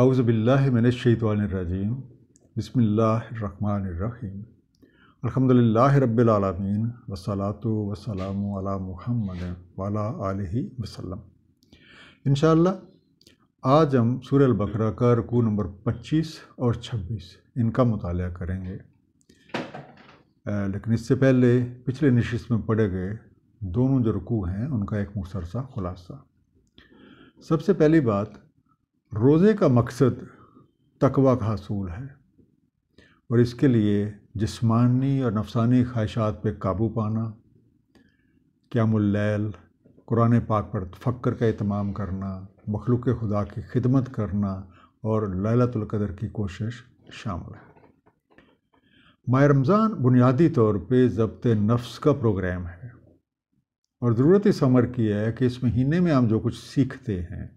आउज़बिल्लिमिनशैतवानरजीम बसमीम अलहमदिल्ला रबालमीन वसलात वसलाम महमद वाला आलि वसलम इन आज हम सूर्य बकरा का रकू नंबर 25 और 26 इनका मताल करेंगे लेकिन इससे पहले पिछले नशस्त में पढ़े गए दोनों जो रकू हैं उनका एक मुखसर खुलासा सबसे पहली बात रोज़े का मकसद तकवा का हसूल है और इसके लिए जिस्मानी और नफसानी ख्वाहिशात पे काबू पाना क्यामुल्लैल कुरान पाक पर फ़क्र का अहतमाम करना मखलूक खुदा की खिदमत करना और ललतुल्कदर की कोशिश शामिल है माह रमज़ान बुनियादी तौर पर जब्त नफ्स का प्रोग्राम है और ज़रूरत इस अमर की है कि इस महीने में हम जो कुछ सीखते हैं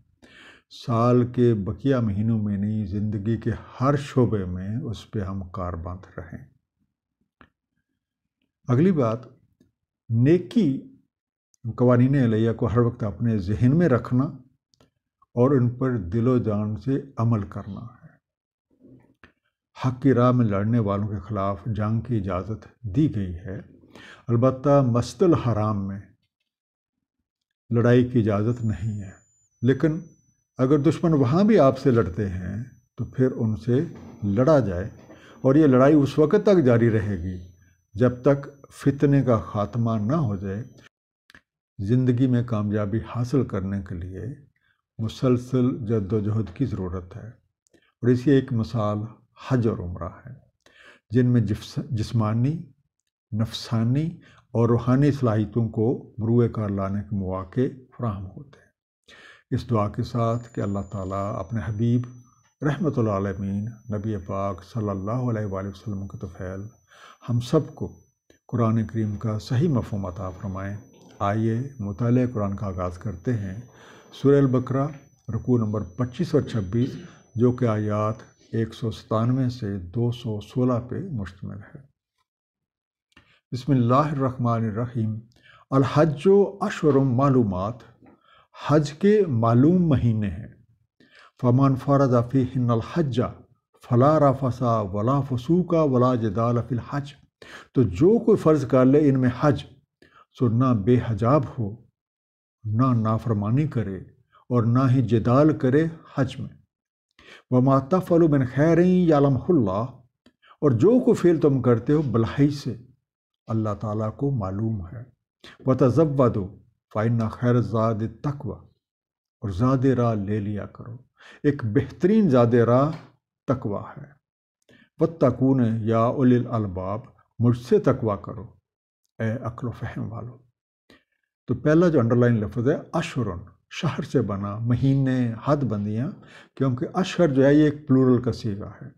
साल के बकिया महीनों में नहीं ज़िंदगी के हर शोबे में उस पर हम कार बांध रहें अगली बात नेकी कवानीन अलैया को हर वक्त अपने जहन में रखना और उन पर दिलो जान से अमल करना है हक की राह में लड़ने वालों के ख़िलाफ़ जंग की इजाज़त दी गई है अलबत् मस्तल हराम में लड़ाई की इजाज़त नहीं है लेकिन अगर दुश्मन वहाँ भी आपसे लड़ते हैं तो फिर उनसे लड़ा जाए और ये लड़ाई उस वक्त तक जारी रहेगी जब तक फितने का ख़ात्मा ना हो जाए ज़िंदगी में कामयाबी हासिल करने के लिए मुसलसल जद्दोजहद की ज़रूरत है और इसकी एक मिसाल हज और उम्र है जिनमें जिस्मानी नफसानी और रूहानी सलाहितों को मरुए कार लाने के मौक़े फ्राहम होते हैं इस दुआ के साथ कि अल्लाह ताला अपने हबीब रहमत आलमीन नबी पाक सल्लल्लाहु अलैहि वसल्लम के तफ़ैल हम सब को कुरान करीम का सही मफहम अता फ़रमाएँ आइए मुताल कुरान का आगाज़ करते हैं सुरल बकरा रकू नंबर पच्चीस और छब्बीस जो कि आयात एक सौ सतानवे से दो सौ सोलह पे मुश्तमिल है रहीम अलहजो अशरम मालूम हज के मालूम महीने हैं फमान फ़रद हिन्न हज्जा फ़ला रफसा वला फसूका वला जदाल हज तो जो कोई फ़र्ज़ कर ले इनमें हज सो ना बेहजाब हो ना नाफरमानी करे और ना ही जदाल करे हज में व माता बिन खैर यालमल्ला और जो को फेल तुम करते हो भलाई से अल्लाह ताला को मालूम है व तजब्बा दो फ़ाइना खैर ज़ाद तकवा और ज़ाद राह ले लिया करो एक बेहतरीन ज़ाद राह तकवा है वत्तकून या उल अलबाब मुझसे तकवा करो ए अक्ल फ़हम वालो तो पहला जो अंडरलाइन लफ्ज़ है अशरन शहर से बना महीने हद बंदियाँ क्योंकि अशहर जो है ये एक प्लूरल का सीगा है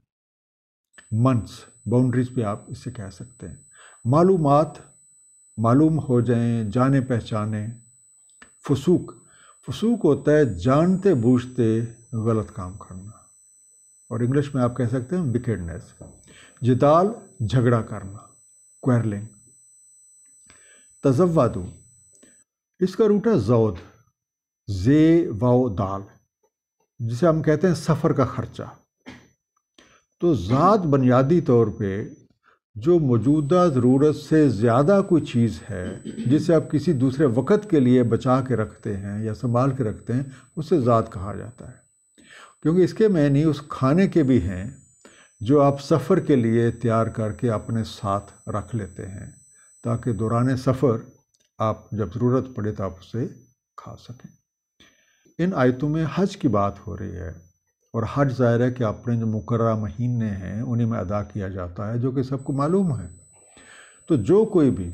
मंथ्स बाउंड्रीज पे आप इसे कह सकते हैं मालूमात मालूम हो जाएं जाने पहचाने फसूक फसूक होता है जानते बूझते गलत काम करना और इंग्लिश में आप कह सकते हैं विकेडनेस जिताल झगड़ा करना क्वेरलिंग तजवादू इसका रूट है जौद जे वाओ दाल जिसे हम कहते हैं सफ़र का ख़र्चा तो ज़ात बुनियादी तौर पे जो मौजूदा ज़रूरत से ज़्यादा कोई चीज़ है जिसे आप किसी दूसरे वक़्त के लिए बचा के रखते हैं या संभाल के रखते हैं उसे ज़ात कहा जाता है क्योंकि इसके नहीं उस खाने के भी हैं जो आप सफ़र के लिए तैयार करके अपने साथ रख लेते हैं ताकि दौरान सफ़र आप जब ज़रूरत पड़े तो आप उसे खा सकें इन आयतों में हज की बात हो रही है और हज ज़ाहिर है कि अपने जो मुकर महीने हैं उन्हीं में अदा किया जाता है जो कि सबको मालूम है तो जो कोई भी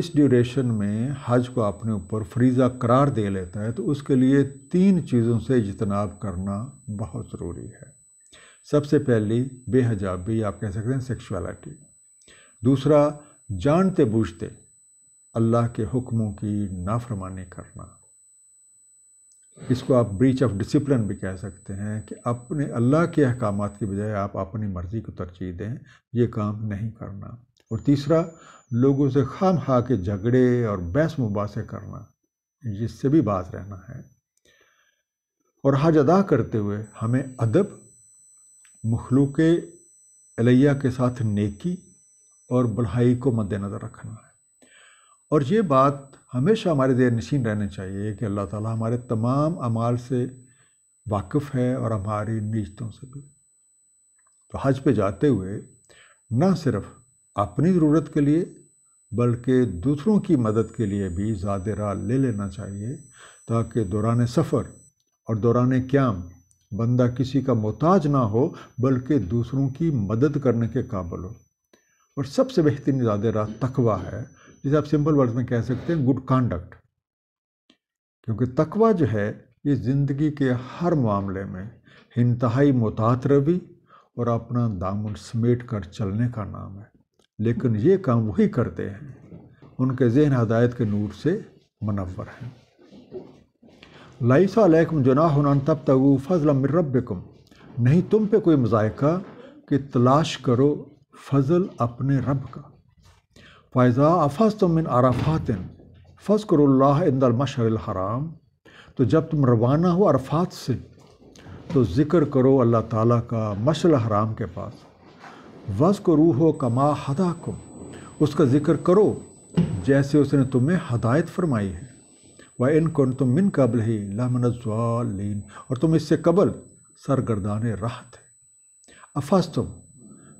इस ड्यूरेशन में हज को अपने ऊपर फ्रीजा करार दे लेता है तो उसके लिए तीन चीज़ों से इजतनाब करना बहुत ज़रूरी है सबसे पहली बेहजाबी आप कह सकते हैं सेक्सुअलिटी दूसरा जानते बूझते अल्लाह के हुक्मों की नाफरमानी करना इसको आप ब्रीच ऑफ डिसिप्लिन भी कह सकते हैं कि अपने अल्लाह के अहकाम के बजाय आप अपनी मर्ज़ी को तरजीह दें ये काम नहीं करना और तीसरा लोगों से खाम खा के झगड़े और बहस मुबासे करना जिससे भी बात रहना है और हज अदा करते हुए हमें अदब मखलूक अलैया के साथ नेकी और बढ़ाई को मद्दनज़र रखना है और ये बात हमेशा हमारे देर नशीन रहने चाहिए कि अल्लाह ताला हमारे तमाम अमाल से वाकफ़ है और हमारी नीचतों से भी तो हज पे जाते हुए ना सिर्फ अपनी ज़रूरत के लिए बल्कि दूसरों की मदद के लिए भी ज़्यादा राह ले लेना चाहिए ताकि दौरान सफ़र और दौरान क्याम बंदा किसी का मोहताज ना हो बल्कि दूसरों की मदद करने के काबिल हो और सबसे बेहतरीन ज़्यादा राह तकवा है जिसे आप सिंपल वर्ड्स में कह सकते हैं गुड कॉन्डक्ट क्योंकि तकवा जो है ये ज़िंदगी के हर मामले में इंतहाई मुतात रवि और अपना दामन समेट कर चलने का नाम है लेकिन ये काम वही करते हैं उनके जहन हदायत के नूर से मनवर हैं जना हनान तब तगु फ़जल मिर्रबकुम नहीं तुम पे कोई मजायका कि तलाश करो फजल अपने रब का फायजा अफ़ज़ तुम मिन अराफ़ातिन फ़स्करल्ला हराम तो जब तुम रवाना हो अरफात से तो ज़िक्र करो अल्लाह ताला का मशल हराम के पास रू रूह कमा हदा को उसका ज़िक्र करो जैसे उसने तुम्हें हदायत फरमाई है वह इन कौन तुम मिन कबल ही लामनजालीन और तुम इससे कबल सरगर्दान राह थे अफस तुम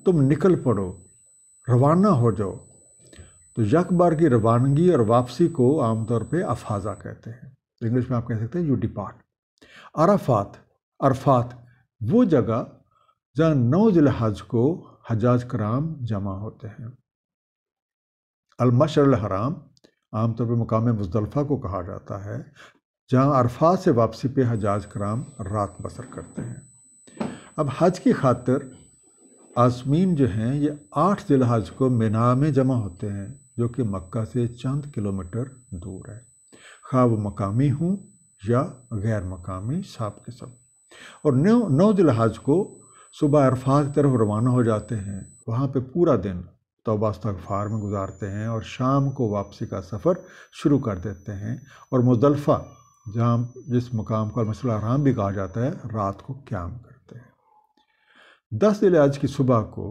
तुम निकल पड़ो रवाना हो जाओ तो यक बार की रवानगी और वापसी को आमतौर पे अफाजा कहते हैं तो इंग्लिश में आप कह सकते हैं यू डिपार्ट अराफात अरफात वो जगह जहाँ नौ जिलहज को हजाज कराम जमा होते हैं अलमशर हराम आमतौर पर मकाम मुजदलफ़ा को कहा जाता है जहाँ अरफात से वापसी पे हजाज कराम रात बसर करते हैं अब हज की खातर आजमीन जो हैं ये आठ जिलहज को मीना में जमा होते हैं जो कि मक्का से चंद किलोमीटर दूर है खा वो मकामी हूँ या गैर मकामी साहब के सब और नौ नौ दिलहाज को सुबह अरफा की तरफ रवाना हो जाते हैं वहाँ पे पूरा दिन फार में गुजारते हैं और शाम को वापसी का सफ़र शुरू कर देते हैं और मुजलफ़ा जहाँ जिस मकाम का मसला आराम भी कहा जाता है रात को क्याम करते हैं दस दिलहाज की सुबह को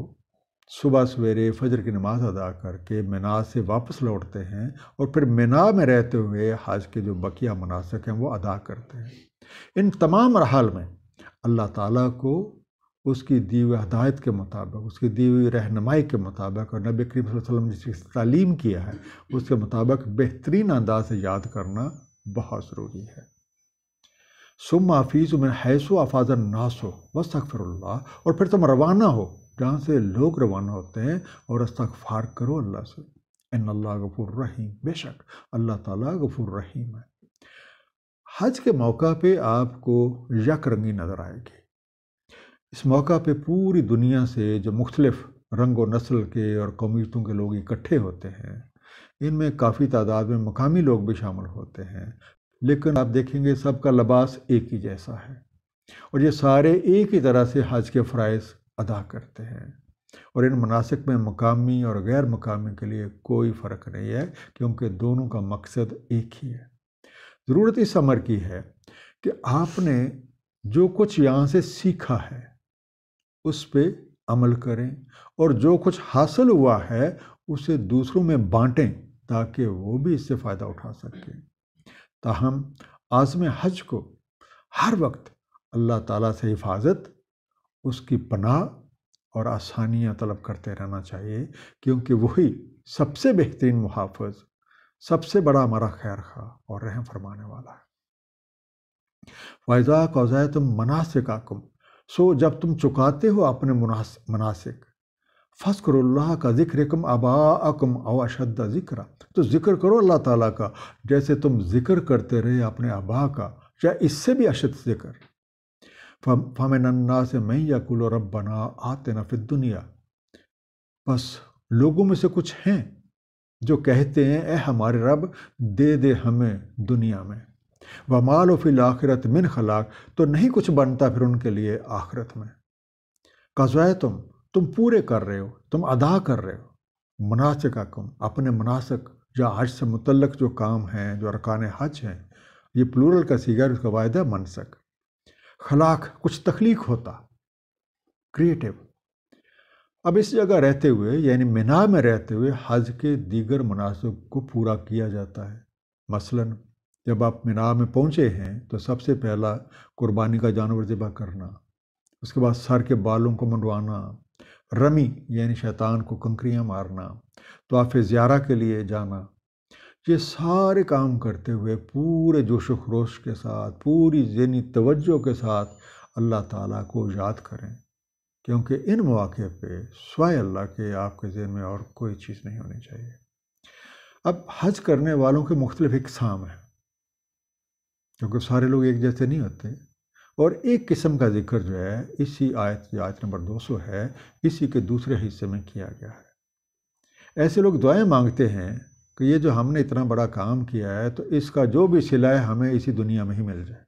सुबह सवेरे फजर की नमाज़ अदा करके मीना से वापस लौटते हैं और फिर मीना में रहते हुए हज के जो बकिया मनासक हैं वो अदा करते हैं इन तमाम रहाल में अल्लाह ताला को उसकी दी हुई हदायत के मुताबिक उसकी दी हुई रहनमाई के मुताबिक और नबी करीम वसल्लम ने जिसकी तालीम किया है उसके मुताबिक बेहतरीन अंदाज से याद करना बहुत ज़रूरी है सुम हाफिज़ में हैसो अफाजन नासो वस्तफ़िर और फिर तुम रवाना हो जहाँ से लोग रवाना होते हैं और इस्तफ़ार करो अल्लाह से इन अल्लाह गफूर रहीम बेशक अल्लाह ताला गफूर रहीम है हज के मौका पे आपको यक रंगी नज़र आएगी इस मौका पे पूरी दुनिया से जो मुख्तलिफ़ रंग व नस्ल के और कौमीतों के लोग इकट्ठे होते हैं इनमें काफ़ी तादाद में मकामी लोग भी शामिल होते हैं लेकिन आप देखेंगे सबका लबास एक ही जैसा है और ये सारे एक ही तरह से हज के फ़राइज़ अदा करते हैं और इन मनासिक में मकामी और गैर मकामी के लिए कोई फ़र्क नहीं है क्योंकि दोनों का मकसद एक ही है ज़रूरत इस अमर की है कि आपने जो कुछ यहाँ से सीखा है उस पर अमल करें और जो कुछ हासिल हुआ है उसे दूसरों में बांटें ताकि वो भी इससे फ़ायदा उठा सकें ताहम आज़म हज को हर वक्त अल्लाह ताला से हिफाजत उसकी पनाह और आसानियाँ तलब करते रहना चाहिए क्योंकि वही सबसे बेहतरीन मुहाफ़ सबसे बड़ा हमारा खैर खा और रहम फरमाने वाला है वायदा कौज़ा तुम मनासिकाकुम सो जब तुम चुकाते हो अपने मुनासिक फ़स्करल्ला का ज़िक्र कम अबा अकम अवशद ज़िक्र तो ज़िक्र करो अल्लाह ताला का जैसे तुम ज़िक्र करते रहे अपने अबा का या इससे भी अशद ज़िक्र फ़मन्ना से मैं या यकुल रबना आते फिर दुनिया बस लोगों में से कुछ हैं जो कहते हैं ए हमारे रब दे दे हमें दुनिया में व माल फिल आखिरत मिन खलाक तो नहीं कुछ बनता फिर उनके लिए आखिरत में कज़ाय तुम तुम पूरे कर रहे हो तुम अदा कर रहे हो मुनासिक कम अपने मुनासिक या हज से मुतलक जो काम हैं जो अरकान हज हैं ये प्लूरल का सीगर उसका वायदा मनसक खलाक कुछ तख्लीक होता क्रिएटिव अब इस जगह रहते हुए यानी मिना में रहते हुए हज के दीगर मुनासिब को पूरा किया जाता है मसलन जब आप मीना में पहुँचे हैं तो सबसे पहला कुर्बानी का जानवर जबा करना उसके बाद सर के बालों को मंडवाना रमी यानी शैतान को कंकरियाँ मारना तो आप ज़्यारा के लिए जाना ये सारे काम करते हुए पूरे जोश व खरोश के साथ पूरी जहनी तवज्जो के साथ अल्लाह ताला को याद करें क्योंकि इन मौक़े पे स्वाय अल्लाह के आपके जहन में और कोई चीज़ नहीं होनी चाहिए अब हज करने वालों के मुख्तलिफ इकसाम हैं क्योंकि सारे लोग एक जैसे नहीं होते और एक किस्म का जिक्र जो है इसी आयत आयत नंबर 200 है इसी के दूसरे हिस्से में किया गया है ऐसे लोग दुआएं मांगते हैं कि ये जो हमने इतना बड़ा काम किया है तो इसका जो भी सिला है हमें इसी दुनिया में ही मिल जाए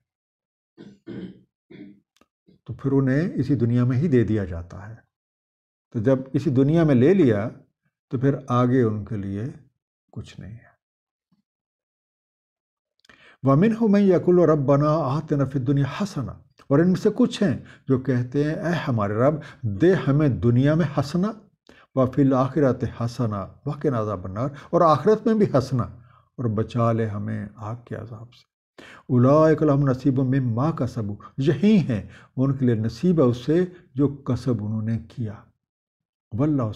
तो फिर उन्हें इसी दुनिया में ही दे दिया जाता है तो जब इसी दुनिया में ले लिया तो फिर आगे उनके लिए कुछ नहीं है वमिन हो मैं यकुल रब बना आते नफी दुनिया हसना और इनमें से कुछ हैं जो कहते हैं ऐ हमारे रब दे हमें दुनिया में हंसना फिल आखिरत हसना वक़ नाजा बनार और आखिरत में भी हंसना और बचा ले हमें आग के अजाब से उलाकलम नसीब में माँ का सबू यही है उनके लिए नसीब है उससे जो कसब उन्होंने किया वल्ला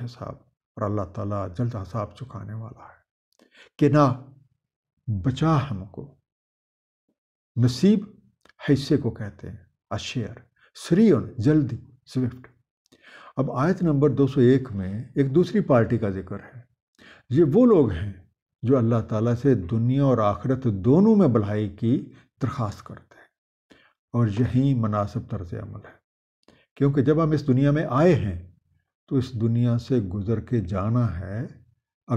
हिसाब और अल्लाह ताला जल्द हिसाब चुकाने वाला है कि ना बचा हमको नसीब हिस्से को कहते हैं अशेयर सरीन जल्दी स्विफ्ट अब आयत नंबर 201 में एक दूसरी पार्टी का जिक्र है ये वो लोग हैं जो अल्लाह ताला से दुनिया और आखिरत दोनों में भलाई की दरख्वास्त करते हैं और यही मुनासिब तर्ज अमल है क्योंकि जब हम इस दुनिया में आए हैं तो इस दुनिया से गुज़र के जाना है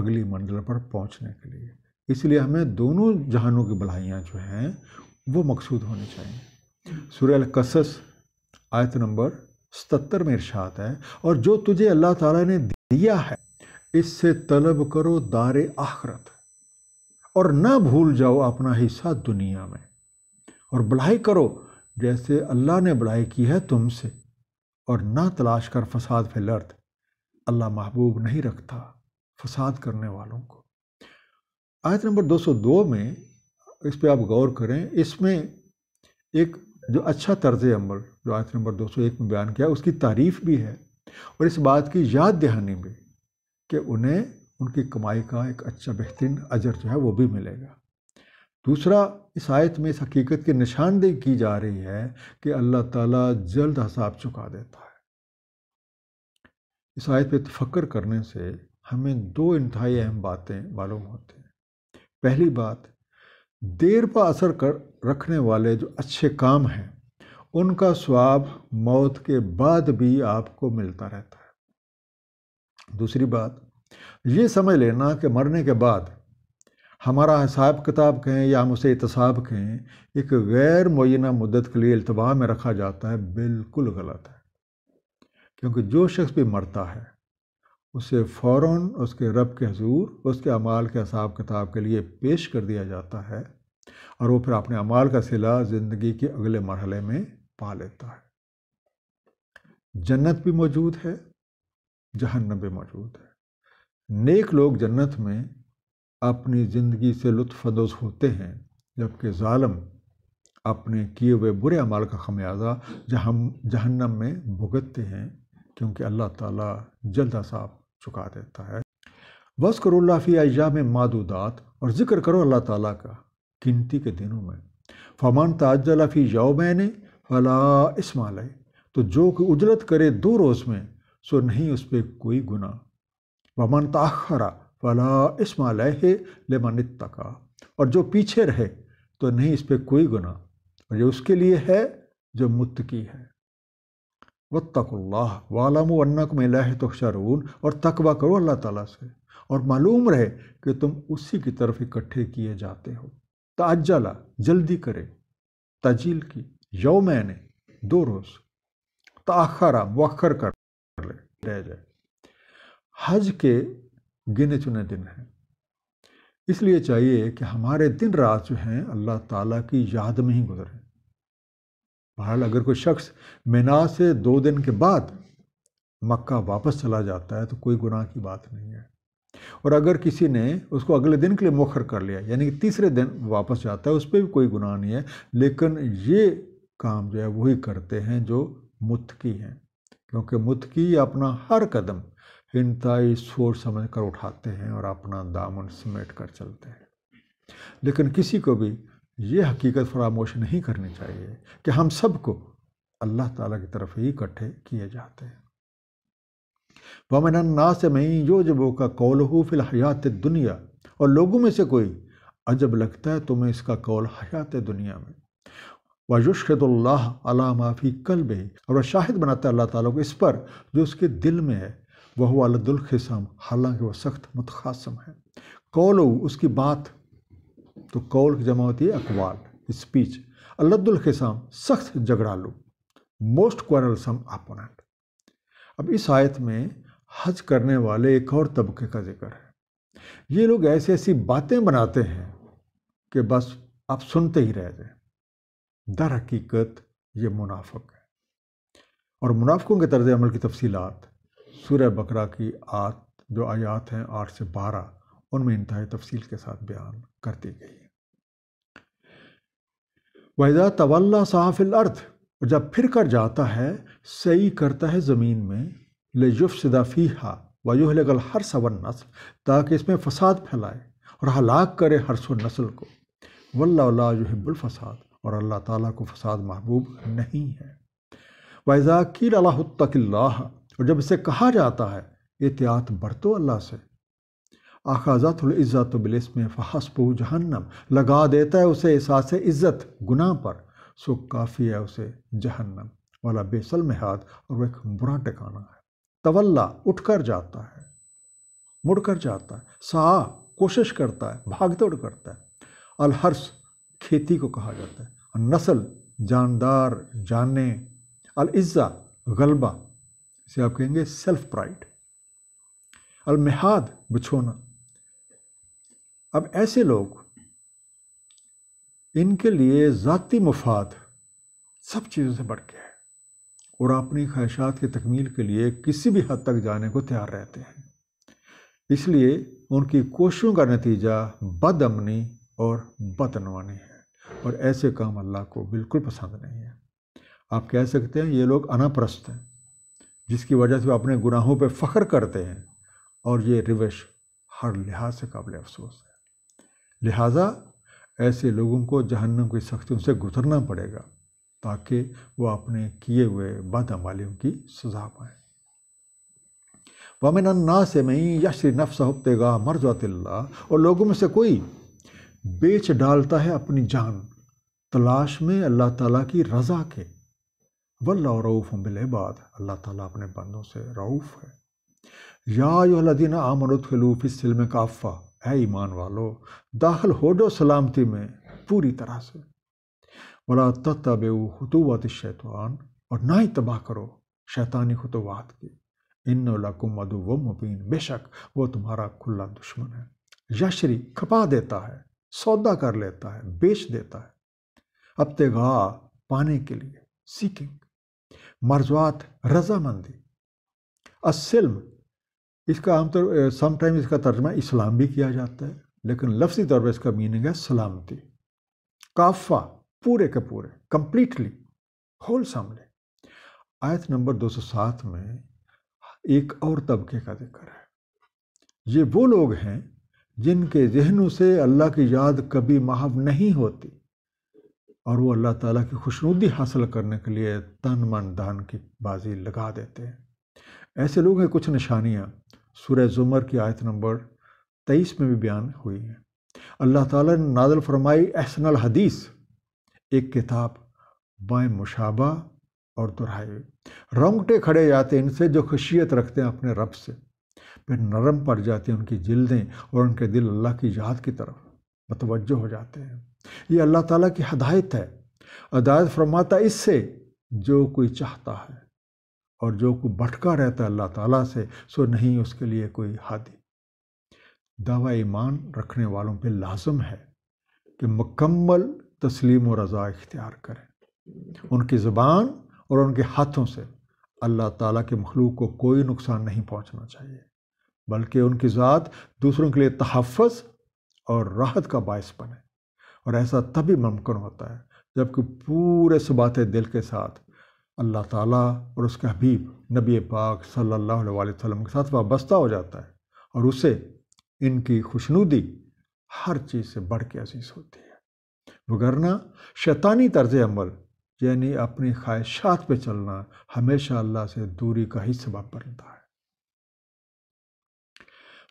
अगली मंडल पर पहुंचने के लिए इसलिए हमें दोनों जहानों की भलाइयाँ जो हैं वो मकसूद होनी चाहिए सूर्य कसस आयत नंबर सतर में इर्शाद है और जो तुझे अल्लाह ताला ने दिया है इससे तलब करो दार आखरत और ना भूल जाओ अपना हिस्सा दुनिया में और बढ़ाई करो जैसे अल्लाह ने बढ़ाई की है तुमसे और ना तलाश कर फसाद फिल अर्थ अल्लाह महबूब नहीं रखता फसाद करने वालों को आयत नंबर 202 में इस पर आप गौर करें इसमें एक जो अच्छा तर्ज अमल जो आयत नंबर 201 में बयान किया उसकी तारीफ भी है और इस बात की याद दहानी भी कि उन्हें उनकी कमाई का एक अच्छा बेहतरीन अजर जो है वो भी मिलेगा दूसरा इस आयत में इस हकीकत की निशानदेही की जा रही है कि अल्लाह ताला जल्द हिसाब चुका देता है इस आयत पर तफक्र करने से हमें दो इंतहाई अहम बातें मालूम होती हैं पहली बात देर पर असर कर रखने वाले जो अच्छे काम हैं उनका स्वाब मौत के बाद भी आपको मिलता रहता है दूसरी बात ये समझ लेना कि मरने के बाद हमारा हिसाब किताब कहें या हम उसे इतसाब कहें एक गैर मुना मुद्दत के लिए अल्तवा में रखा जाता है बिल्कुल गलत है क्योंकि जो शख्स भी मरता है उसे फ़ौर उसके रब के हजूर उसके अमाल के हिसाब किताब के लिए पेश कर दिया जाता है और वो फिर अपने अमाल का सिला ज़िंदगी के अगले मरहले में पा लेता है जन्नत भी मौजूद है जहन्नम भी मौजूद है नेक लोग जन्नत में अपनी ज़िंदगी से लुफ़ होते हैं जबकि ालम अपने किए हुए बुरे अमाल का खमियाजा जहम जहन्नम में भुगतते हैं क्योंकि अल्लाह ताला जल्द साफ़ चुका देता है बस करो लाफी अजा में मादूदात और ज़िक्र करो अल्लाह ताला का गिनती के दिनों में फमान ताजलाफ़ी जाओ मैंने फला इसमाल तो जो कि उजरत करे दो रोज़ में सो नहीं उस पर कोई गुना वमन ताखरा फला इसमाल है लेमन तका और जो पीछे रहे तो नहीं इस पर कोई गुना और ये उसके लिए है जो की है वत्तकुल्लाह वालम अन्नकुम शरून और तकवा करो अल्लाह ताला से और मालूम रहे कि तुम उसी की तरफ इकट्ठे किए जाते हो ताजला जल्दी करे तजील की मैंने दो रोज़ ताखरा मखर कर ले रह जाए हज के गिने चुने दिन हैं इसलिए चाहिए कि हमारे दिन रात जो हैं अल्लाह ताला की याद में ही गुजरें बहरहाल अगर कोई शख्स मीना से दो दिन के बाद मक्का वापस चला जाता है तो कोई गुनाह की बात नहीं है और अगर किसी ने उसको अगले दिन के लिए मोखर कर लिया यानी कि तीसरे दिन वापस जाता है उस पर भी कोई गुनाह नहीं है लेकिन ये काम जो है वही करते हैं जो मुतकी हैं क्योंकि मुतकी अपना हर कदम हिंताई सोच समझ कर उठाते हैं और अपना दामन समेट कर चलते हैं लेकिन किसी को भी ये हकीकत फरामोश नहीं करनी चाहिए कि हम सबको अल्लाह ताला की तरफ ही इकट्ठे किए जाते हैं वमना से मई यो वो का कौल हो फिल हयात दुनिया और लोगों में से कोई अजब लगता है तुम्हें इसका कौल हयात दुनिया में वयुशदल्लाह अला माफ़ी कल बे और शाहिद बनाता है अल्लाह ताला को इस पर जो उसके दिल में है वह वालदुल्खसम हालांकि वह सख्त मुतखासम है कौल उसकी बात तो कौल की जमा होती है अकवाल स्पीच अल्लदुल खिसाम सख्त झगड़ालू मोस्ट क्वारलसम अपोनेंट अब इस आयत में हज करने वाले एक और तबके का जिक्र है ये लोग ऐसी ऐसी बातें बनाते हैं कि बस आप सुनते ही रह जाए दर हकीकत ये मुनाफक है और मुनाफकों के तर्ज अमल की तफसीत सूर्य बकरा की आत जो आयात हैं आठ से बारह उनमें इंतहा तफसील के साथ बयान कर दी गई वैजा तवल्ला साहफिल अर्थ और जब फिर कर जाता है सही करता है ज़मीन में लजुफ सदाफ़ी हा लगल हर सवन नस्ल ताकि इसमें फ़साद फैलाए और हलाक करे हर सो नस्ल को वल्ला जुहबुलफसाद और अल्लाह ताली को फसाद महबूब नहीं है वैज़ाकिर अल्लाह और जब इसे कहा जाता है एहतियात बरतो अल्लाह से बिलिस में फ़हसबू जहन्नम लगा देता है उसे एहसास इज़्ज़त गुना पर सो काफ़ी है उसे जहन्नम वाला बेसल हाथ और वह एक बुरा टिकाना है तवल्ला उठ कर जाता है मुड़ कर जाता है सा कोशिश करता है भाग दौड़ करता है अलहर्स खेती को कहा जाता है नसल नस्ल जानदार जाने अलज्जा गलबा इसे आप कहेंगे सेल्फ प्राइड अलमहाद बिछोना अब ऐसे लोग इनके लिए ज़ाती मफाद सब चीज़ों से बढ़ के है और अपनी ख्वाहिशात की तकमील के लिए किसी भी हद तक जाने को तैयार रहते हैं इसलिए उनकी कोशिशों का नतीजा बदअमनी और बदनवानी है और ऐसे काम अल्लाह को बिल्कुल पसंद नहीं है आप कह सकते हैं ये लोग अनाप्रस्त हैं जिसकी वजह से वो अपने गुनाहों पर फ़ख्र करते हैं और ये रिवश हर लिहाज से काबिल अफसोस है लिहाजा ऐसे लोगों को जहन्नम की सख्तियों से गुजरना पड़ेगा ताकि वह अपने किए हुए बदमालियों की सजा पाए वमिन अन्ना से मई यशरी नफ्स मर जातिल्ला और लोगों में से कोई बेच डालता है अपनी जान तलाश में अल्लाह ताला की रज़ा के वल्ला रऊफ़ बिलबाद अल्लाह ताला अपने बंदों से रऊफ़ है या योलदीना आमरुत खलूफ़ इस काफ़ा है ईमान वालो दाखिल हो दो सलामती में पूरी तरह से बोला तब हतूबत शैतान और ना ही तबाह करो शैतानी हतवात की इन लकुम मधु व मुबीन बेशक वो तुम्हारा खुला दुश्मन है यशरी खपा देता है सौदा कर लेता है बेच देता है अब तेगा पाने के लिए सीकिंग मर्जवात रजामंदी असिल्म इसका आमतौर समटाइम इसका तर्जमा इस्लाम भी किया जाता है लेकिन लफ्जी तौर पर इसका मीनिंग है सलामती काफा पूरे के पूरे कम्प्लीटली होल सामने आयत नंबर 207 में एक और तबके का जिक्र है ये वो लोग हैं जिनके जहनों से अल्लाह की याद कभी महव नहीं होती और वो अल्लाह ताला की खुशनुदी हासिल करने के लिए तन मन दान की बाजी लगा देते हैं ऐसे लोग हैं कुछ निशानियाँ सूर्य ज़ुमर की आयत नंबर तेईस में भी बयान हुई है अल्लाह ताला ने नादल फरमाई अहसनल हदीस एक किताब बाएँ मुशाबा और दुराए रोंगटे खड़े जाते हैं इनसे जो खुशियत रखते हैं अपने रब से फिर नरम पड़ जाते हैं उनकी जिल्दें और उनके दिल अल्लाह की याद की तरफ मतवजह हो जाते हैं ये अल्लाह ताला की हदायत है अदायत फरमाता इससे जो कोई चाहता है और जो को भटका रहता है अल्लाह ताला से सो नहीं उसके लिए कोई हादी दावा ईमान रखने वालों पे लाजम है कि मकम्मल तस्लीम और रज़ा इख्तियार करें उनकी ज़बान और उनके हाथों से अल्लाह ताला के मखलूक को कोई नुकसान नहीं पहुंचना चाहिए बल्कि उनकी ज़ात दूसरों के लिए तहफ़ और राहत का बायस बने और ऐसा तभी मुमकिन होता है जबकि पूरे सबात दिल के साथ अल्लाह ताला और उसका हबीब नबी पाक सल्लल्लाहु अलैहि वसल्लम के साथ वाबस्ता हो जाता है और उसे इनकी खुशनुदी हर चीज़ से बढ़ के अजीज़ होती है वगरना शैतानी तर्ज अमल यानी अपनी ख्वाहिशात पे चलना हमेशा अल्लाह से दूरी का ही सबब बनता है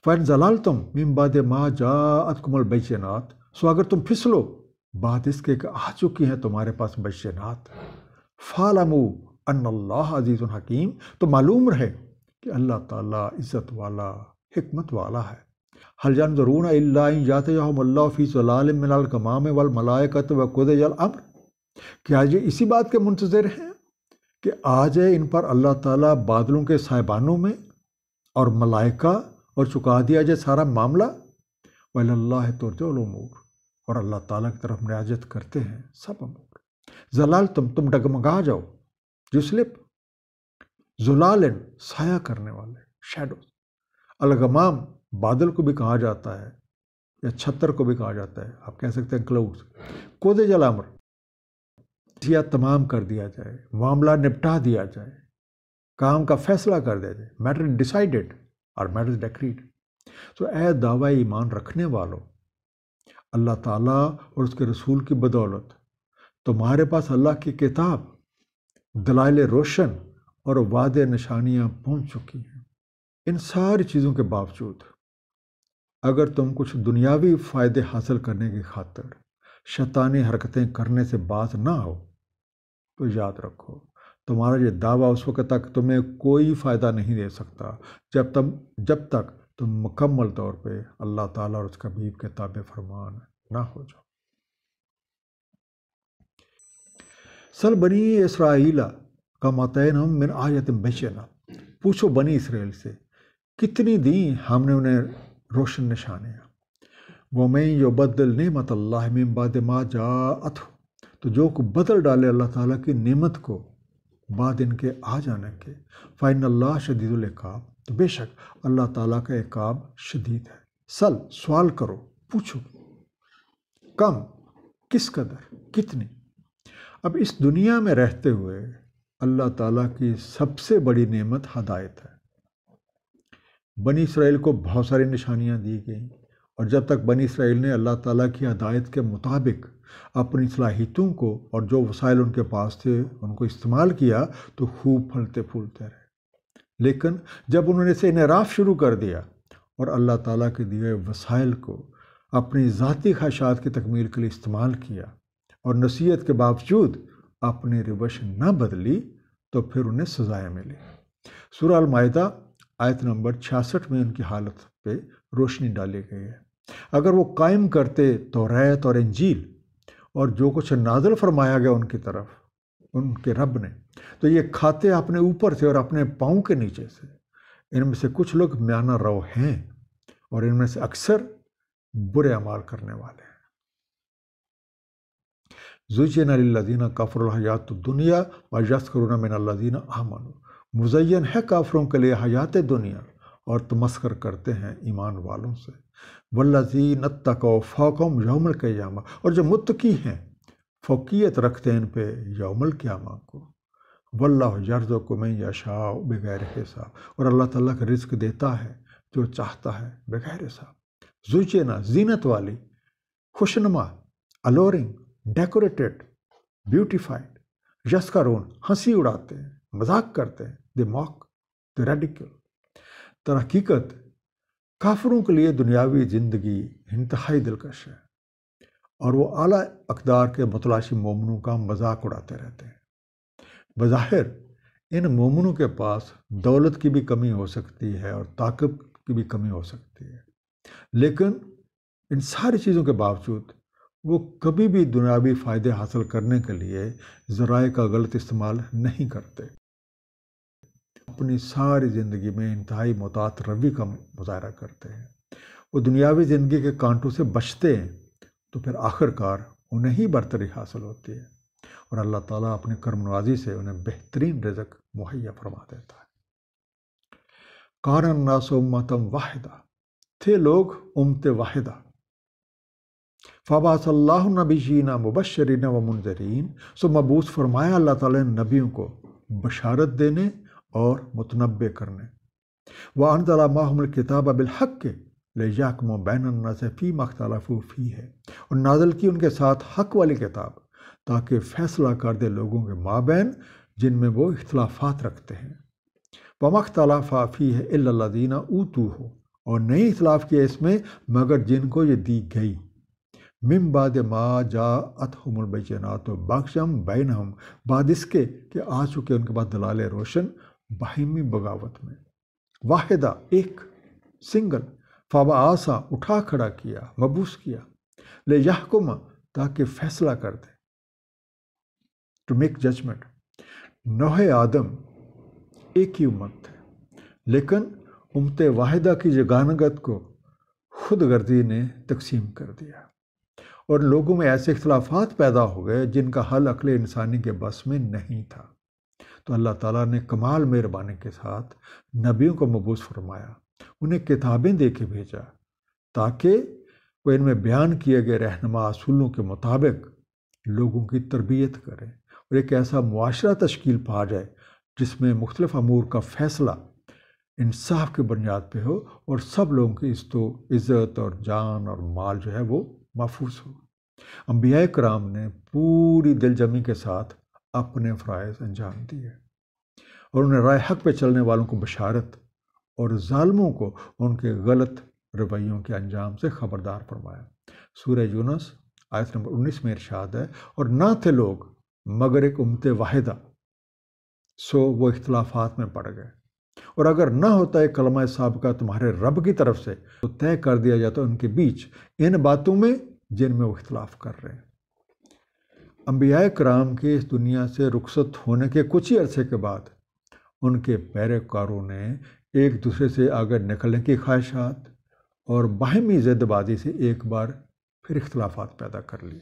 फ़ैन जलाल तुम मिम्बाद माँ जात कुमल बैचनात सो अगर तुम फिसलो बात इसके आ चुकी है तुम्हारे पास बैश्यनाथ फ़ालमू अल्लाह अजीज़ हकीम तो मालूम रहे कि अल्लाह ताला इज़्ज़त वाला हमत वाला है हल जान ज़रून अल्लात फ़ी सलामिनल कमाम वल मलाकत व खुद अमर क्या ये इसी बात के मुंतज़र हैं कि आ जाए इन पर अल्लाह ताला बादलों के साहिबानों में और मलाइका और चुका दिया जाए सारा मामला वल्ला तो और अल्लाह ताला की तरफ न्याजत करते हैं सब अमूर जलाल तुम तुम डगमगा जाओ यू स्लिप जुलाल एंड साया करने वाले शेडो अलगमाम बादल को भी कहा जाता है या छत्तर को भी कहा जाता है आप कह सकते हैं क्लाउड्स कोदे जलामर दिया तमाम कर दिया जाए मामला निपटा दिया जाए काम का फैसला कर दिया जाए मैटर डिसाइडेड और मैटर डेक्रीड तो ए दावा ईमान रखने वालों अल्लाह ताला और उसके रसूल की बदौलत तुम्हारे पास अल्लाह की किताब दलाइल रोशन और वाद निशानियाँ पहुँच चुकी हैं इन सारी चीज़ों के बावजूद अगर तुम कुछ दुनियावी फ़ायदे हासिल करने की खातर शैतानी हरकतें करने से बात ना हो तो याद रखो तुम्हारा ये दावा उस वक्त तक तुम्हें कोई फ़ायदा नहीं दे सकता जब तक जब तक तुम मुकम्मल तौर पे अल्लाह ताला और उसका बीब के ताब फरमान ना हो जाओ सल बनी इसराइला का हम मेरा आयत बचना पूछो बनी इसराइल से कितनी दी हमने उन्हें रोशन वो मैं यो बदल नमत अल्लाह में बाद मा जा अथ तो जो को बदल डाले अल्लाह ताला की नेमत को बाद इनके आ जाने के फ़ाइन अल्लाह शदीदुल्काब तो बेशक अल्लाह ताला का एकाब शदीद है सल सवाल करो पूछो कम किस कदर कितनी अब इस दुनिया में रहते हुए अल्लाह ताला की सबसे बड़ी नेमत हदायत है बनी इसराइल को बहुत सारी निशानियाँ दी गई और जब तक बनी इसराइल ने अल्लाह ताला की हदायत के मुताबिक अपनी सलाहितों को और जो वसाइल उनके पास थे उनको इस्तेमाल किया तो खूब फलते फूलते रहे लेकिन जब उन्होंने इसे इनराफ शुरू कर दिया और अल्लाह ताला के दिए वसाइल को अपनी ज़ाती ख्वाहिशात की तकमील के लिए इस्तेमाल किया और नसीहत के बावजूद अपने रिवश न बदली तो फिर उन्हें सजाएं मिली सुराल मायदा आयत नंबर छियासठ में उनकी हालत पे रोशनी डाली गई है अगर वो कायम करते तो रैत और इंजील और जो कुछ नाजल फरमाया गया उनकी तरफ उनके रब ने तो ये खाते अपने ऊपर से और अपने पाँव के नीचे से इनमें से कुछ लोग म्याना रव हैं और इनमें से अक्सर बुरे अमाल करने वाले हैं जुचन अल्लादीन काफर हयात दुनिया व यसकरुना मिन अल्लादीन अहमन मुजैन है काफरों के लिए हयात दुनिया और तमस्कर करते हैं ईमान वालों से वल्लजीन तको फ़ौकम यौमल क़्यामा और जो मुतकी हैं फोकियत रखते हैं इन पे यौमल क़्यामा को वल्लाह जर्जो को मैं यशा बगैर हिसाब और अल्लाह ताला का रिस्क देता है जो चाहता है बगैर हिसाब जुचेना जीनत वाली खुशनुमा अलोरिंग डेकोरेटेड ब्यूटिफाइड यश का रोन हंसी उड़ाते हैं मजाक करते हैं द मॉक द रेडिकल तर काफरों के लिए दुनियावी ज़िंदगी इंतहाई दिलकश है और वो आला अकदार के मतलाशी मोमनों का मजाक उड़ाते रहते हैं बज़ाहिर इन मोमनों के पास दौलत की भी कमी हो सकती है और ताकत की भी कमी हो सकती है लेकिन इन सारी चीज़ों के बावजूद वो कभी भी दुनियावी फ़ायदे हासिल करने के लिए ज़राए का गलत इस्तेमाल नहीं करते अपनी सारी ज़िंदगी में इंतहाई मोहतात रवि का मुजाहरा करते हैं वो दुनियावी ज़िंदगी के कांटों से बचते हैं तो फिर आखिरकार उन्हें ही बरतरी हासिल होती है और अल्लाह ताला अपनी कर्मनवाजी से उन्हें बेहतरीन रिजक मुहैया फरमा देता है कारण नासो मतम वाहिदा थे लोग उमत वाहिदा फ़बा सल्लाह नबीना मुबशरीन व मुनजरीन सो मबूस फरमाया अल्लाह ताला ने नबियों को बशारत देने और मतनबे करने वाहन तला माहमल किताब बिलहक ले याकम बैन फ़ी फ़ी है और नाजल की उनके साथ हक वाली किताब ताकि फ़ैसला कर दे लोगों के माबैन जिनमें वो इख्लाफात रखते हैं वमक फ़ी है इल्लादीना ऊतू हो और नहीं इखलाफ किया इसमें मगर जिनको ये दी गई मिम बाद मा जा अतहमल बेचनात बादशाह बैन हम बाद इसके कि आ चुके उनके बाद दलाल रोशन बाहिमी बगावत में वाहिदा एक सिंगल फाबा आसा उठा खड़ा किया मबूस किया ले यहकुम ताकि फैसला कर दे टू मेक जजमेंट नोह आदम एक ही उम्मत थे लेकिन उमत वाहिदा की जगानगत को खुद गर्दी ने तकसीम कर दिया और लोगों में ऐसे अख्तलाफात पैदा हो गए जिनका हल अकल इंसानी के बस में नहीं था तो अल्लाह ताला ने कमाल मेहरबानी के साथ नबियों को मबूस फरमाया उन्हें किताबें दे के भेजा ताकि वो इनमें बयान किए गए रहनमा असूलों के मुताबिक लोगों की तरबियत करें और एक ऐसा मुआरा तश्कील पा जाए जिसमें मुख्तलिफ अमूर का फ़ैसला इंसाफ के बुनियाद पर हो और सब लोगों की इस तो इज़्ज़त और जान और माल जो है वो महफूज हो अम्बिया कराम ने पूरी दिलजमी के साथ अपने फ़रज़ अंजाम दिए और उन्हें राय हक पर चलने वालों को बशारत और ालमों को उनके गलत रवैयों के अंजाम से खबरदार फरमाया सूर्य यूनस आयत नंबर उन्नीस में इरशाद है और ना थे लोग मगर एक उमत वाहिदा सो वो इख्तलाफात में पड़ गए और अगर न होता है कलमा का तुम्हारे रब की तरफ से तो तय कर दिया जाता है उनके बीच इन बातों में जिनमें वो इख्तलाफ कर रहे हैं अम्बिया कराम के इस दुनिया से रुखसत होने के कुछ ही अरसे के बाद उनके पैरकारों ने एक दूसरे से आगे निकलने की ख्वाहिशात और बाहमी जद्दबाजी से एक बार फिर इख्तलाफात पैदा कर लिए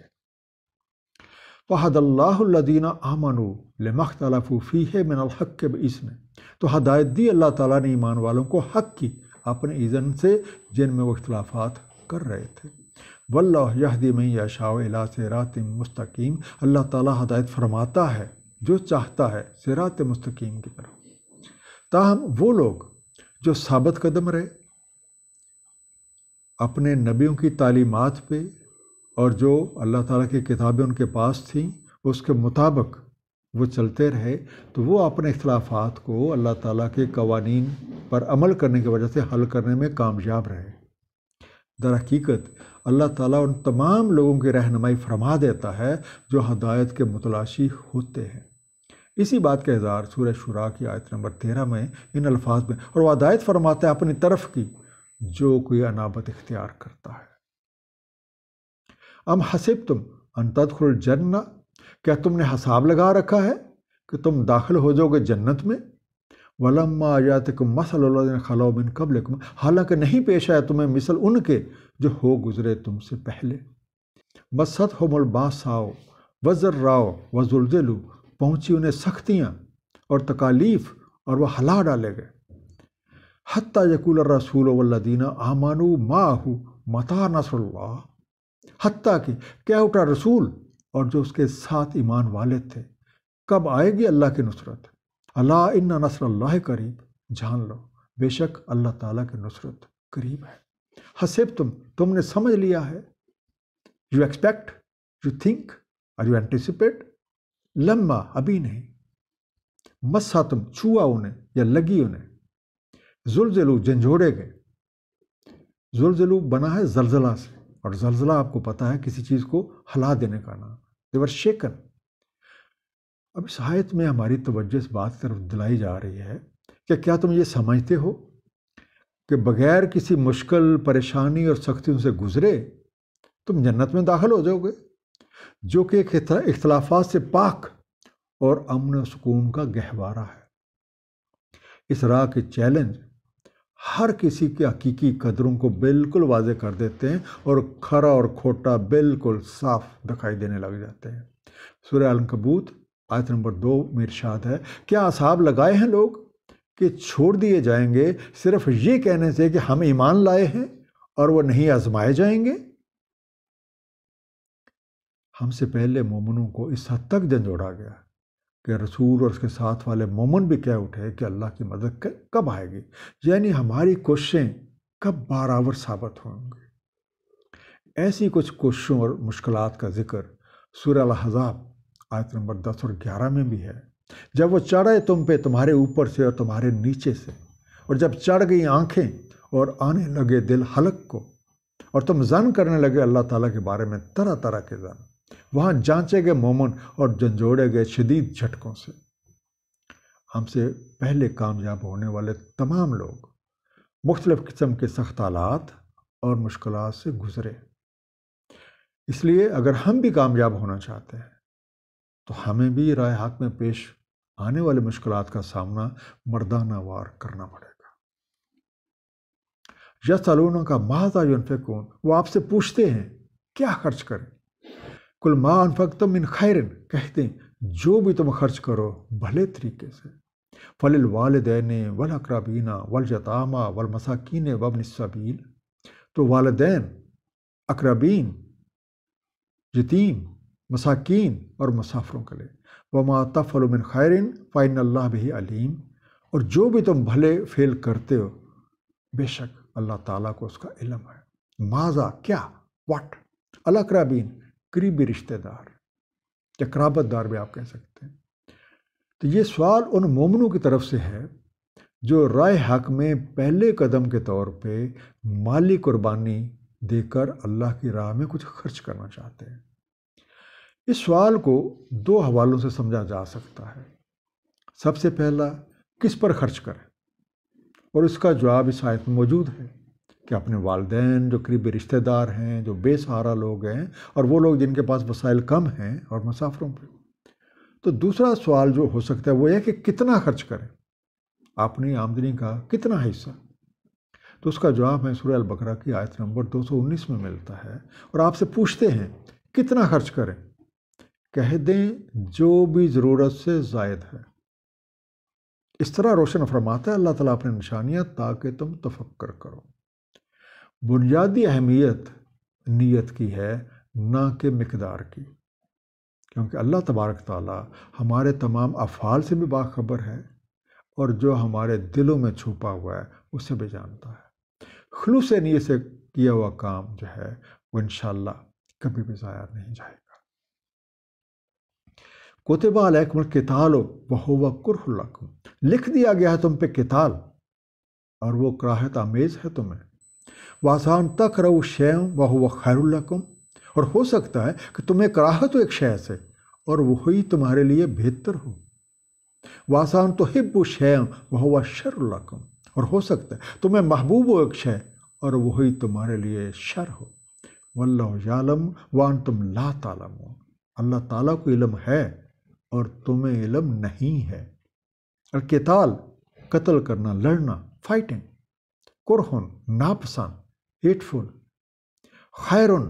फ़हदल्लादीन आमनु लमख्तलफ़ी है मिनलहक के इसमें तो हदायत दी अल्लाह ताला ने ईमान वालों को हक की अपने इज़न से जिनमें वो इख्लाफात कर रहे थे वल्ला यहदी में या शाह सरात मस्तकीम अल्लाह ताला हदायत फरमाता है जो चाहता है सरात मस्तकीम की तरफ ताहम वो लोग जो सबत कदम रहे अपने नबियों की तालीमत पे और जो अल्लाह ताला की किताबें उनके पास थीं उसके मुताबिक वो चलते रहे तो वो अपने इख्लाफात को अल्लाह ताला के कवानीन पर अमल करने की वजह से हल करने में कामयाब रहे दर हकीकत अल्लाह ताला उन तमाम लोगों की रहनमाई फरमा देता है जो हदायत के मुतलाशी होते हैं इसी बात का इजहार सूर शुरा की आयत नंबर तेरह में इन अल्फाज में और वह हदायत फरमाता है अपनी तरफ की जो कोई अनाबत इख्तियार करता है अम हसब तुम खुल जन्ना क्या तुमने हसाब लगा रखा है कि तुम दाखिल हो जाओगे जन्नत में वलम्मा आयातकुम मसल खलो बिन कबल हालांकि नहीं पेश आया तुम्हें मिसल उनके जो हो गुज़रे तुमसे पहले मसत होमुल बासाओ राओ वज़ुलजलू पहुँची उन्हें सख्तियाँ और तकालीफ और वह हला डाले गए हती यकूल रसूल वल्लिना आमानू माहू मता नसल्ला हती कि क्या उठा रसूल और जो उसके साथ ईमान वाले थे कब आएगी अल्लाह की नुसरत अल्लाह इन नसर करीब जान लो बेशक अल्लाह ताला की नुसरत करीब है हसेब तुम तुमने समझ लिया है यू एक्सपेक्ट यू थिंक और यू एंटिसिपेट लम्बा अभी नहीं मस्सा तुम छुआ उन्हें या लगी उन्हें जुलजलू झंझोड़े गए जुलजलू बना है जलजला से और जलजला आपको पता है किसी चीज़ को हला देने का नाम देवर शेकन अब इस आयत में हमारी तवज्जो इस बात तरफ दिलाई जा रही है कि क्या तुम ये समझते हो कि बगैर किसी मुश्किल परेशानी और सख्तियों से गुजरे तुम जन्नत में दाखिल हो जाओगे जो कि एक इख्तलाफा से पाक और अमन सुकून का गहवारा है इस राह के चैलेंज हर किसी के हकीकी कदरों को बिल्कुल वाजे कर देते हैं और खरा और खोटा बिल्कुल साफ दिखाई देने लग जाते हैं सूर्य अलंकबूत आयत नंबर दो मेरशाद है क्या असाब लगाए हैं लोग कि छोड़ दिए जाएंगे सिर्फ ये कहने से कि हम ईमान लाए हैं और वो नहीं आजमाए जाएंगे हमसे पहले मोमनों को इस हद तक झंझोड़ा गया कि रसूल और उसके साथ वाले मोमन भी कह उठे कि अल्लाह की मदद कब आएगी यानी हमारी कोशिशें कब बारावर साबित होंगी ऐसी कुछ कोशिशों और मुश्किल का जिक्र सूर्य हज़ाब आयत नंबर दस और ग्यारह में भी है जब वो चढ़े तुम पे तुम्हारे ऊपर से और तुम्हारे नीचे से और जब चढ़ गई आंखें और आने लगे दिल हलक को और तुम जन करने लगे अल्लाह ताला के बारे में तरह तरह के जन वहाँ जांचे गए मोमन और झंझोड़े गए शदीद झटकों से हमसे पहले कामयाब होने वाले तमाम लोग मुख्तलिफ़ किस्म के सख्त हालात और मुश्किल से गुज़रे इसलिए अगर हम भी कामयाब होना चाहते हैं तो हमें भी राय हाथ में पेश आने वाले मुश्किल का सामना मर्दाना वार करना पड़ेगा यह सलूनों का महाजा यूनफिकून वो आपसे पूछते हैं क्या खर्च करें कुलमा अनफक तुम इन खैरन कहते हैं जो भी तुम खर्च करो भले तरीके से फलिल वालदेन वल अकराबीना वल जतामा वल मसाकिन वबन सबील तो वालदेन अकरबीन यतीम मसाकिन और मुसाफरों के लिए वमा तफलमिन खैरन फ़ाइन अल्लाह भी अलीम और जो भी तुम भले फेल करते हो बेशक अल्लाह ताला को उसका इलम है माजा क्या वाट अलाकराबीन करीबी रिश्तेदार या कराबतदार भी आप कह सकते हैं तो ये सवाल उन मोमनों की तरफ से है जो राय हक में पहले कदम के तौर पे माली कुर्बानी देकर अल्लाह की राह में कुछ खर्च करना चाहते हैं इस सवाल को दो हवालों से समझा जा सकता है सबसे पहला किस पर खर्च करें और इसका जवाब इस आयत में मौजूद है कि अपने वालदेन जो करीबी रिश्तेदार हैं जो बेसहारा लोग हैं और वो लोग जिनके पास वसाइल कम हैं और मुसाफरों पर तो दूसरा सवाल जो हो सकता है वो है कि कितना खर्च करें अपनी आमदनी का कितना हिस्सा तो उसका जवाब है सूर्य बकरा की आयत नंबर 219 में मिलता है और आपसे पूछते हैं कितना खर्च करें कह दें जो भी ज़रूरत से जायद है इस तरह रोशन फरमाता है अल्लाह ताला अपने निशानियाँ ताकि तुम तफक्कर करो बुनियादी अहमियत नीयत की है ना कि मकदार की क्योंकि अल्लाह तबारक ताली हमारे तमाम अफ़ाल से भी बाखबर है और जो हमारे दिलों में छुपा हुआ है उसे भी जानता है खलूस नीयत से किया हुआ काम जो है वो इन कभी भी ज़ाया नहीं जाएगा कोतबाल अलैकमल किताल बहुवा कुरकुम लिख दिया गया है तुम पे किताल और वो कराहत आमेज़ है तुम्हें वासान तक रहो शय वह हुआ खैरुल्लकुम और हो सकता है कि तुम्हें कराहत हो एक शय से और वही तुम्हारे लिए बेहतर हो वासान तो हिब्बु शैम वह हुआ शर्लकुम और हो सकता है तुम्हें महबूब हो एक शय और वही तुम्हारे लिए शर हो वल्लम वान तुम ला तालम हो अल्लाह ताला को इलम है और तुम्हें इलम नहीं है और केताल कत्ल करना लड़ना फाइटिंग Korhon, नापसंद एटफुल खैरन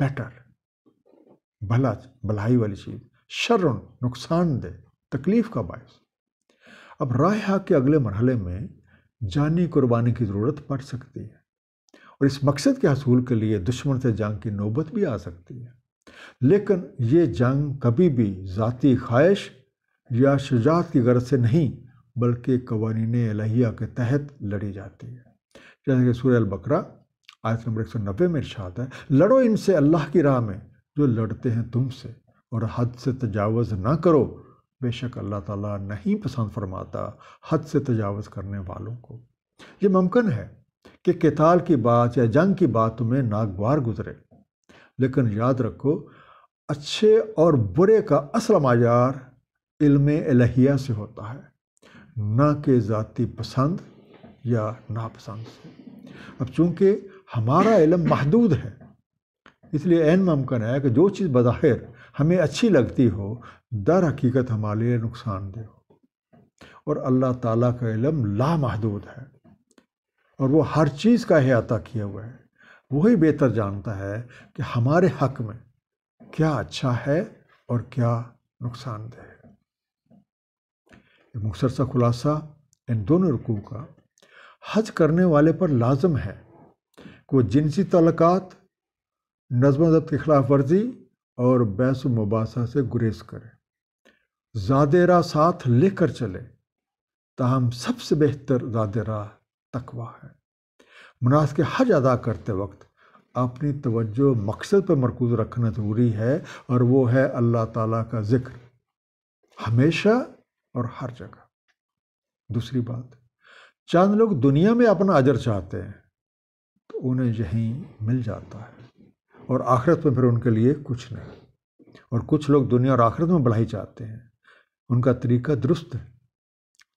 बेटर भला भलाई वाली चीज शर्रन नुकसानदेह तकलीफ का बायस अब राह के अगले मरहले में जानी कुर्बानी की ज़रूरत पड़ सकती है और इस मकसद के हसूल के लिए दुश्मन से जंग की नौबत भी आ सकती है लेकिन ये जंग कभी भी ज़ाती ख्वाहिश या शुजात की गरज से नहीं बल्कि कवानीन लहिया के तहत लड़ी जाती है जैसे कि सूर्य बकरा आयत नंबर एक सौ नब्बे में इर्शाद है लड़ो इनसे अल्लाह की राह में जो लड़ते हैं तुमसे और हद से तजावज़ ना करो बेशक अल्लाह ताला नहीं पसंद फरमाता हद से तजावज़ करने वालों को ये मुमकिन है कि किताल की बात या जंग की बात तुम्हें नागवार गुजरे लेकिन याद रखो अच्छे और बुरे का असल माजार इल्म अलहिया से होता है ना कि ज़ाती पसंद या नापसंद से अब चूंकि हमारा इलम महदूद है इसलिए एन मुमकिन है कि जो चीज़ बज़ाहिर हमें अच्छी लगती हो दर हकीकत हमारे लिए नुकसानदेह हो और अल्लाह ताला का इलम लामहदूद है और वो हर चीज़ का अहाता किया हुआ है वही बेहतर जानता है कि हमारे हक में क्या अच्छा है और क्या नुकसानदेह है मुख्तर सा खुलासा इन दोनों रुकू का हज करने वाले पर लाजम है कि वो जिनसी तलक़ात नजम जब्त की खिलाफ वर्जी और बैस मुबासा से गुरेज करे ज़ादेरा साथ लेकर चले ताहम सबसे बेहतर ज़ादेरा तकवा है मुनास के हज अदा करते वक्त अपनी तवज्जो मकसद पर मरकूज रखना ज़रूरी है और वो है अल्लाह ताला का ज़िक्र हमेशा और हर जगह दूसरी बात चंद लोग दुनिया में अपना अजर चाहते हैं तो उन्हें यहीं मिल जाता है और आखिरत में फिर उनके लिए कुछ नहीं और कुछ लोग दुनिया और आखिरत में भलाई चाहते हैं उनका तरीका दुरुस्त है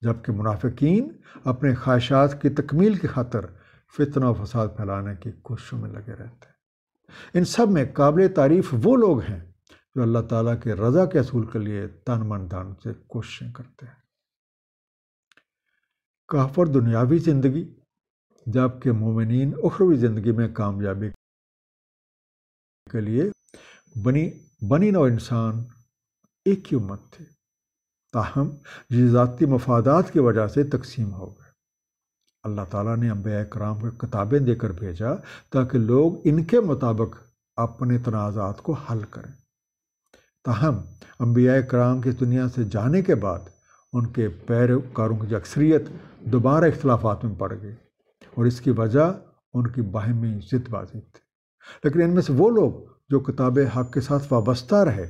जबकि मुनाफिकीन अपने ख्वाहिशात की तकमील की खातर फितना फसाद फैलाने की कोशिशों में लगे रहते हैं इन सब में काबिल तारीफ़ वो लोग हैं जो अल्लाह ताला के रज़ा के असूल के लिए तन मन धन से कोशिशें करते हैं काफर दुनियावी ज़िंदगी जबकि मोमिन उखरवी ज़िंदगी में कामयाबी के लिए बनी बनी नौ इंसान एक ही उम्मत थे ताहम ज़ाती मफादात की वजह से तकसीम हो गए अल्लाह ताला ने अम्बे कराम को किताबें देकर भेजा ताकि लोग इनके मुताबिक अपने तनाज़ात को हल करें ताहम अम्बिया कराम की दुनिया से जाने के बाद उनके पैरोकारों की अक्सरियत दोबारा इख्तलाफात में पड़ गई और इसकी वजह उनकी बाहमी जिदबाजी थी लेकिन इनमें से वो लोग जो किताब हक के साथ वाबस्ता रहे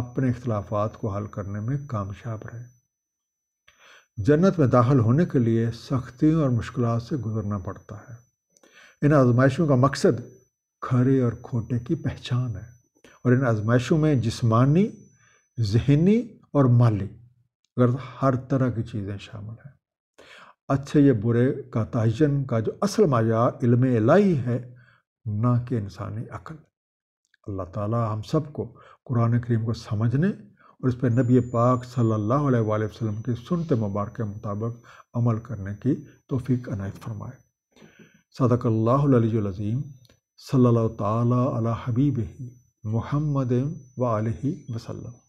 अपने अख्तलाफात को हल करने में कामयाब रहे जन्नत में दाखिल होने के लिए सख्ती और मुश्किल से गुजरना पड़ता है इन आजमाइशों का मकसद खरे और खोटे की पहचान है और इन आजमाइशों में जिस्मानी जहनी और माली गर्द हर तरह की चीज़ें शामिल हैं अच्छे या बुरे का तयन का जो असल मायार इल्म लाही है ना कि इंसानी अकल अल्लाह ताला हम सबको कुरान करीम को समझने और इस पर नबी पाक सल्लल्लाहु अलैहि वसल्लम की सुनत मुबारक के मुताबिक अमल करने की तोफ़ी अनायत फरमाए सदकल्लाजीम सल्ला तबीब ही मुहमद व आल वसल्लम